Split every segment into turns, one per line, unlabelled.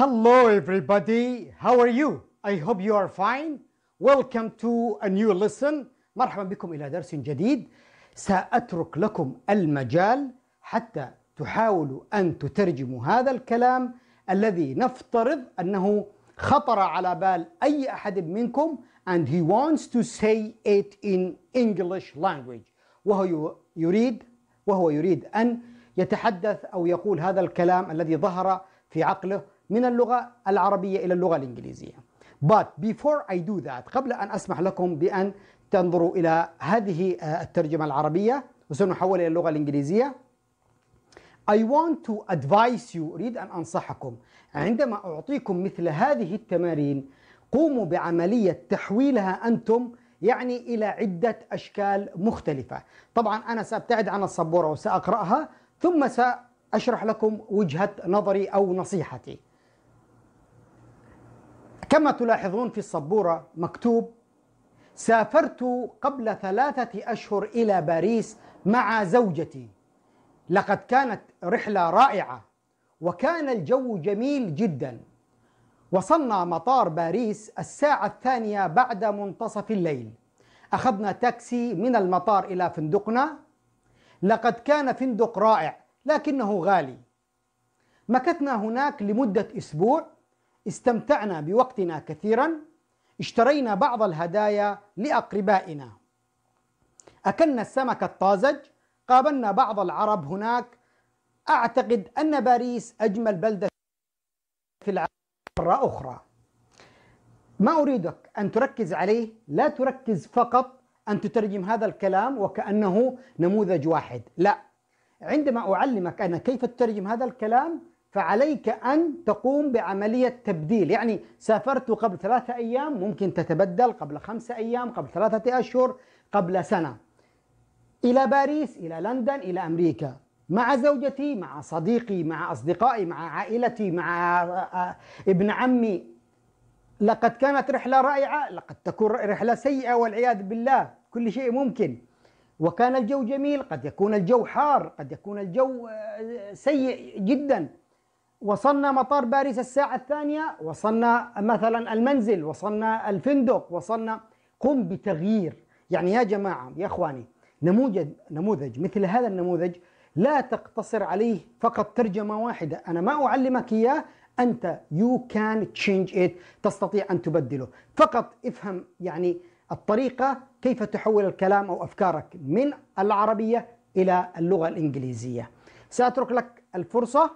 Hello everybody, how are you? I hope you are fine. Welcome to a new lesson. مرحبا بكم إلى درس جديد. سأترك لكم المجال حتى تحاولوا أن تترجموا هذا الكلام الذي نفترض أنه خطر على بال أي أحد منكم and he wants to say it in English language. وهو يريد وهو يريد أن يتحدث أو يقول هذا الكلام الذي ظهر في عقله من اللغة العربية إلى اللغة الإنجليزية But before I do that قبل أن أسمح لكم بأن تنظروا إلى هذه آه، الترجمة العربية وسنحول إلى اللغة الإنجليزية I want to advise you أريد أن أنصحكم عندما أعطيكم مثل هذه التمارين قوموا بعملية تحويلها أنتم يعني إلى عدة أشكال مختلفة طبعا أنا سأبتعد عن السبورة وسأقرأها ثم سأشرح لكم وجهة نظري أو نصيحتي كما تلاحظون في السبورة مكتوب سافرت قبل ثلاثة أشهر إلى باريس مع زوجتي لقد كانت رحلة رائعة وكان الجو جميل جدا وصلنا مطار باريس الساعة الثانية بعد منتصف الليل أخذنا تاكسي من المطار إلى فندقنا لقد كان فندق رائع لكنه غالي مكثنا هناك لمدة أسبوع استمتعنا بوقتنا كثيرا اشترينا بعض الهدايا لأقربائنا أكلنا السمك الطازج قابلنا بعض العرب هناك أعتقد أن باريس أجمل بلدة في العالم مرة أخرى ما أريدك أن تركز عليه لا تركز فقط أن تترجم هذا الكلام وكأنه نموذج واحد لا عندما أعلمك أنا كيف تترجم هذا الكلام فعليك أن تقوم بعملية تبديل يعني سافرت قبل ثلاثة أيام ممكن تتبدل قبل خمسة أيام قبل ثلاثة أشهر قبل سنة إلى باريس إلى لندن إلى أمريكا مع زوجتي مع صديقي مع أصدقائي مع عائلتي مع ابن عمي لقد كانت رحلة رائعة لقد تكون رحلة سيئة والعياذ بالله كل شيء ممكن وكان الجو جميل قد يكون الجو حار قد يكون الجو آه، سيء جدا وصلنا مطار باريس الساعة الثانية وصلنا مثلا المنزل وصلنا الفندق وصلنا قم بتغيير يعني يا جماعة يا إخواني نموذج نموذج مثل هذا النموذج لا تقتصر عليه فقط ترجمة واحدة أنا ما أعلمك إياه أنت يو كان تشينج إت تستطيع أن تبدله فقط افهم يعني الطريقة كيف تحول الكلام أو أفكارك من العربية إلى اللغة الإنجليزية سأترك لك الفرصة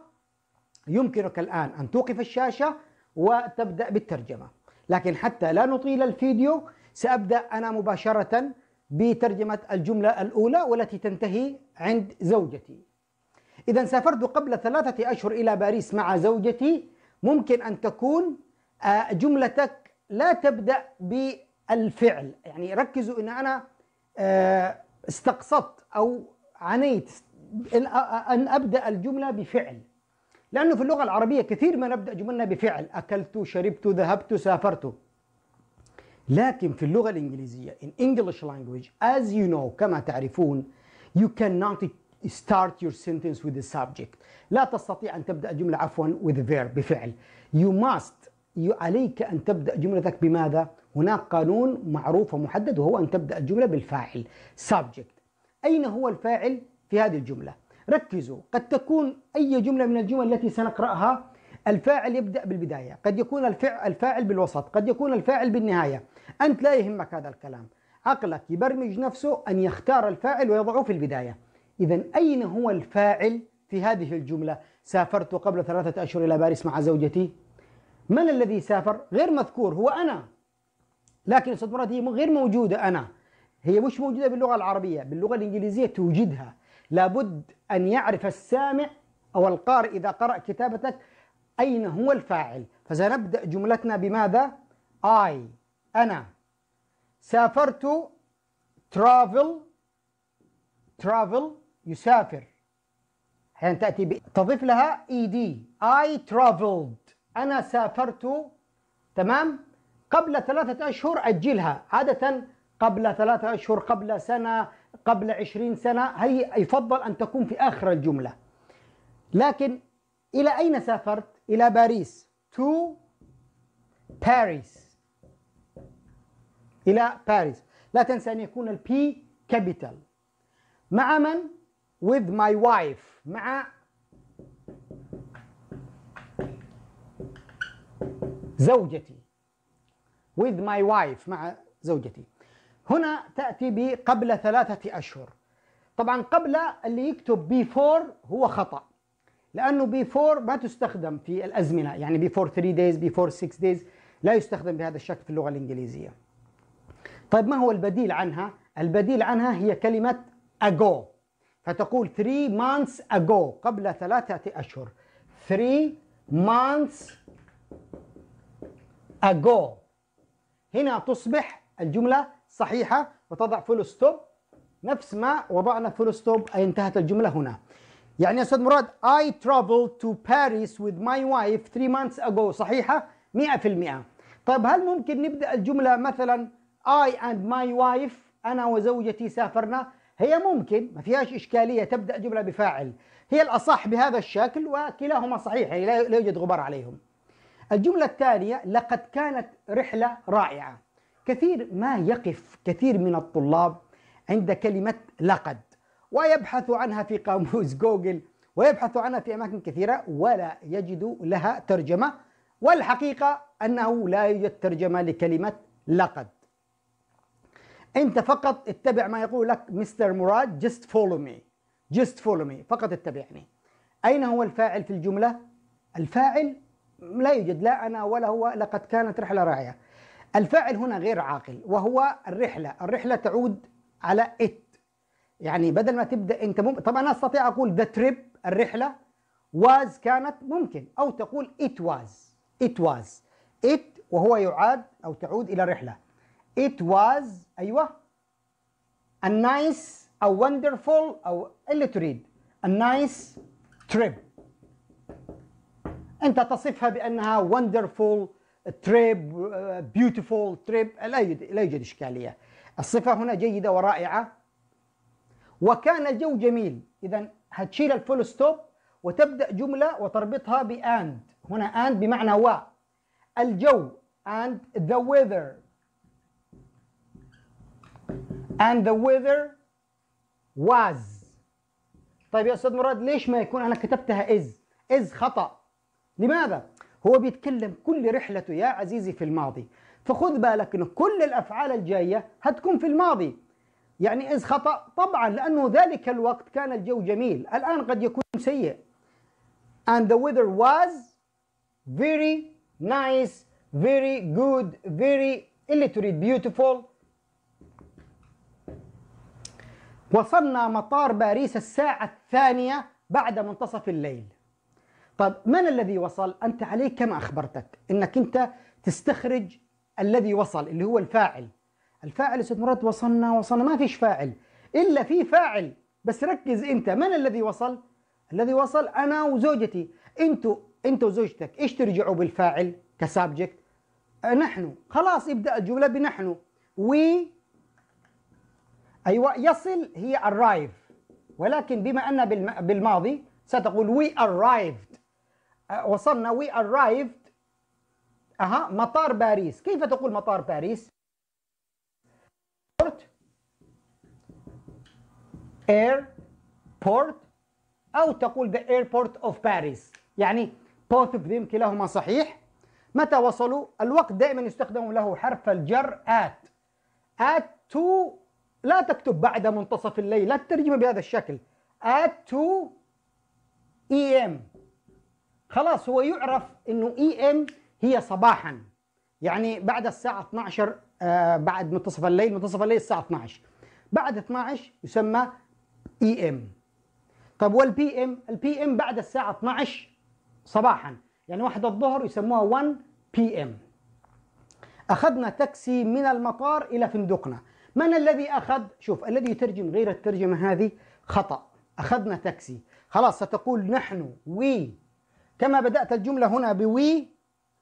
يمكنك الآن أن توقف الشاشة وتبدأ بالترجمة لكن حتى لا نطيل الفيديو سأبدأ أنا مباشرة بترجمة الجملة الأولى والتي تنتهي عند زوجتي إذا سافرت قبل ثلاثة أشهر إلى باريس مع زوجتي ممكن أن تكون آه، جملتك لا تبدأ بالفعل يعني ركزوا أن أنا آه، استقصدت أو عنيت آه، أن أبدأ الجملة بفعل لأنه في اللغة العربية كثير ما نبدأ جملنا بفعل أكلت شربت ذهبت سافرت لكن في اللغة الإنجليزية in English language as you know كما تعرفون you cannot start your sentence with the subject لا تستطيع أن تبدأ جملة عفوا with the verb بفعل you must you عليك أن تبدأ جملتك بماذا؟ هناك قانون معروف ومحدد وهو أن تبدأ الجملة بالفاعل subject أين هو الفاعل في هذه الجملة؟ ركزوا قد تكون أي جملة من الجمل التي سنقرأها الفاعل يبدأ بالبداية قد يكون الفعل, الفاعل بالوسط قد يكون الفاعل بالنهاية أنت لا يهمك هذا الكلام عقلك يبرمج نفسه أن يختار الفاعل ويضعه في البداية إذا أين هو الفاعل في هذه الجملة سافرت قبل ثلاثة أشهر إلى باريس مع زوجتي من الذي سافر غير مذكور هو أنا لكن أستاذ غير موجودة أنا هي مش موجودة باللغة العربية باللغة الإنجليزية توجدها لابد أن يعرف السامع أو القارئ إذا قرأ كتابتك أين هو الفاعل فسنبدأ جملتنا بماذا؟ I أنا سافرت travel travel يسافر أحيانا تأتي ب... تضيف لها ed I traveled أنا سافرت تمام قبل ثلاثة أشهر أجلها عادة قبل ثلاثة أشهر قبل سنة قبل عشرين سنة هي يفضل أن تكون في آخر الجملة لكن إلى أين سافرت؟ إلى باريس to Paris إلى باريس لا تنسى أن يكون P كابيتال مع من؟ with my wife مع زوجتي with my wife مع زوجتي هنا تأتي بقبل ثلاثة أشهر طبعا قبل اللي يكتب before هو خطأ لأنه before ما تستخدم في الأزمنة يعني before 3 دايز before 6 دايز لا يستخدم بهذا الشكل في اللغة الإنجليزية طيب ما هو البديل عنها؟ البديل عنها هي كلمة ago فتقول 3 months ago قبل ثلاثة أشهر 3 months ago هنا تصبح الجملة صحيحة وتضع فول ستوب نفس ما وضعنا فول ستوب أي انتهت الجملة هنا يعني يا أستاذ مراد I traveled to Paris with my wife three months ago صحيحة 100% طيب هل ممكن نبدأ الجملة مثلا I and my wife أنا وزوجتي سافرنا هي ممكن ما فيهاش إشكالية تبدأ جملة بفاعل هي الأصح بهذا الشكل وكلاهما صحيح يعني لا يوجد غبار عليهم الجملة الثانية لقد كانت رحلة رائعة كثير ما يقف كثير من الطلاب عند كلمة لقد ويبحث عنها في قاموس جوجل ويبحث عنها في أماكن كثيرة ولا يجد لها ترجمة والحقيقة أنه لا يوجد ترجمة لكلمة لقد أنت فقط اتبع ما يقول لك مستر مراد just follow me just follow me فقط اتبعني أين هو الفاعل في الجملة؟ الفاعل لا يوجد لا أنا ولا هو لقد كانت رحلة رائعة الفاعل هنا غير عاقل وهو الرحلة الرحلة تعود على it يعني بدل ما تبدأ أنت مم... طبعا أنا أستطيع أقول the trip الرحلة was كانت ممكن أو تقول it was it was it وهو يعاد أو تعود إلى رحلة it was أيوه a nice أو wonderful أو اللي تريد a nice trip أنت تصفها بأنها wonderful تريب بيوتيفول آه، تريب لا يوجد لا يوجد إشكالية الصفة هنا جيدة ورائعة وكان الجو جميل إذا هتشيل الفول ستوب وتبدأ جملة وتربطها بأند هنا أند بمعنى و الجو and the weather and the weather was طيب يا أستاذ مراد ليش ما يكون أنا كتبتها is is خطأ لماذا؟ هو بيتكلم كل رحلته يا عزيزي في الماضي فخذ بالك انه كل الافعال الجايه هتكون في الماضي يعني اذ خطا طبعا لانه ذلك الوقت كان الجو جميل الان قد يكون سيء and the weather was very nice very good very illiterate beautiful وصلنا مطار باريس الساعة الثانية بعد منتصف الليل طب من الذي وصل؟ أنت عليك كما أخبرتك أنك أنت تستخرج الذي وصل اللي هو الفاعل الفاعل ست مراد وصلنا وصلنا ما فيش فاعل إلا في فاعل بس ركز أنت من الذي وصل؟ الذي وصل أنا وزوجتي أنتوا أنت وزوجتك إيش ترجعوا بالفاعل كسابجكت؟ نحن خلاص ابدأ الجملة بنحن وي أيوة يصل هي arrive ولكن بما أن بالماضي ستقول وي arrived آه، وصلنا وي arrived اها مطار باريس كيف تقول مطار باريس اير airport او تقول the airport of Paris يعني both كلاهما صحيح متى وصلوا الوقت دائما يستخدم له حرف الجر at at to لا تكتب بعد منتصف الليل لا تترجم بهذا الشكل at to em خلاص هو يعرف انه اي e ام هي صباحا يعني بعد الساعه 12 آه بعد منتصف الليل منتصف الليل الساعه 12 بعد 12 يسمى اي e ام طب والبي ام البي ام بعد الساعه 12 صباحا يعني واحدة الظهر يسموها 1 بي ام اخذنا تاكسي من المطار الى فندقنا من الذي اخذ شوف الذي يترجم غير الترجمه هذه خطا اخذنا تاكسي خلاص ستقول نحن وي كما بدأت الجملة هنا بوي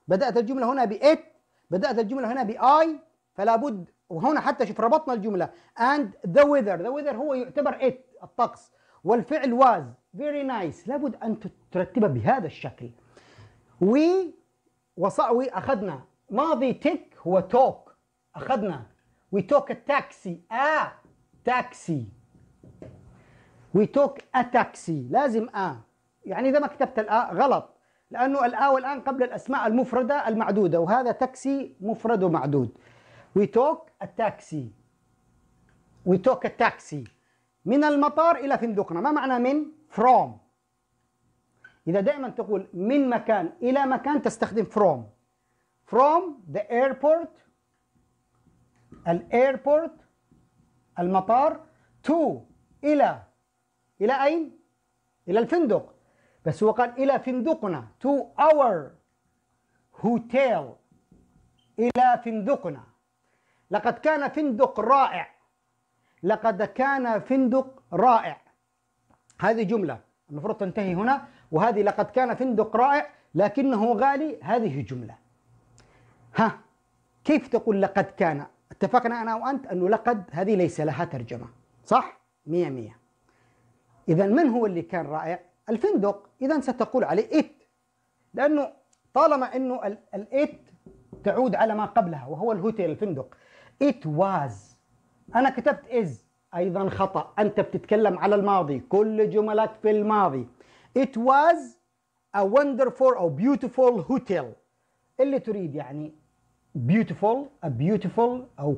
بدأت الجملة هنا بإت بدأت الجملة هنا بآي فلا بد وهنا حتى شوف ربطنا الجملة and the weather the weather هو يعتبر it الطقس والفعل was very nice لابد أن ترتبها بهذا الشكل we وصاوي أخذنا ماضي تك هو توك أخذنا we took a taxi a تاكسي we took a taxi لازم آ يعني إذا ما كتبت الآ غلط لانه الآ والان قبل الاسماء المفرده المعدوده وهذا تاكسي مفرد ومعدود وي توك التاكسي وي توك التاكسي من المطار الى فندقنا ما معنى من فروم اذا دائما تقول من مكان الى مكان تستخدم فروم فروم ذا airport الايربورت المطار تو الى الى اين الى الفندق بس هو قال إلى فندقنا to our hotel إلى فندقنا لقد كان فندق رائع لقد كان فندق رائع هذه جملة المفروض تنتهي هنا وهذه لقد كان فندق رائع لكنه غالي هذه جملة ها كيف تقول لقد كان اتفقنا أنا وأنت أنه لقد هذه ليس لها ترجمة صح؟ مية مية إذا من هو اللي كان رائع؟ الفندق إذا ستقول عليه إت لأنه طالما أنه الإت تعود على ما قبلها وهو الهوتيل الفندق إت واز أنا كتبت إز أيضا خطأ أنت بتتكلم على الماضي كل جملك في الماضي ات واز a wonderful أو beautiful hotel اللي تريد يعني beautiful a beautiful أو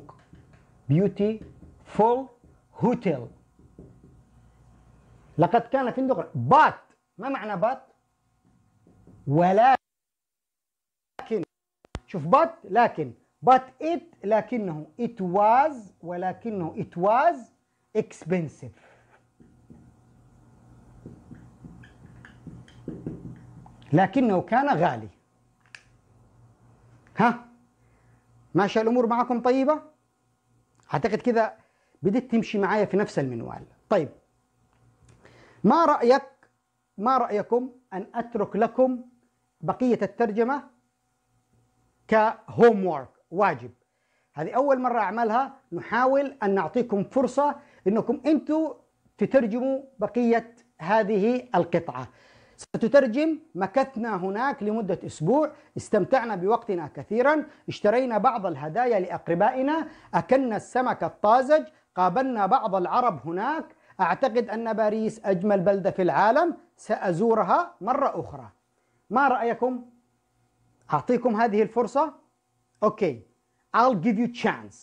beautiful hotel لقد كان فندق but ما معنى بط ولكن شوف بط لكن but it لكنه it was ولكنه it was expensive لكنه كان غالي ها ماشي الامور معكم طيبه اعتقد كذا بدت تمشي معايا في نفس المنوال طيب ما رايك ما رأيكم أن أترك لكم بقية الترجمة كهوم وورك واجب هذه أول مرة أعملها نحاول أن نعطيكم فرصة أنكم أنتم تترجموا بقية هذه القطعة ستترجم مكثنا هناك لمدة أسبوع استمتعنا بوقتنا كثيرا اشترينا بعض الهدايا لأقربائنا أكلنا السمك الطازج قابلنا بعض العرب هناك أعتقد أن باريس أجمل بلدة في العالم سأزورها مرة أخرى ما رأيكم؟ أعطيكم هذه الفرصة؟ أوكي I'll give you chance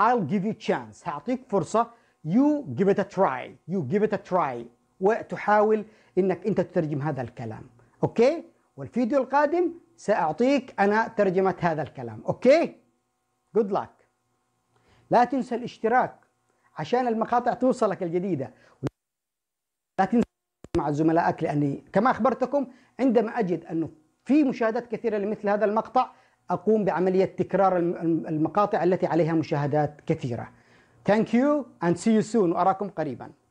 I'll give you chance هعطيك فرصة You give it a try You give it a try وتحاول أنك أنت تترجم هذا الكلام أوكي؟ والفيديو القادم سأعطيك أنا ترجمة هذا الكلام أوكي؟ Good luck لا تنسى الاشتراك عشان المقاطع توصلك الجديده لا تنسى مع زملائك لاني كما اخبرتكم عندما اجد انه في مشاهدات كثيره لمثل هذا المقطع اقوم بعمليه تكرار المقاطع التي عليها مشاهدات كثيره. Thank you and see you soon واراكم قريبا.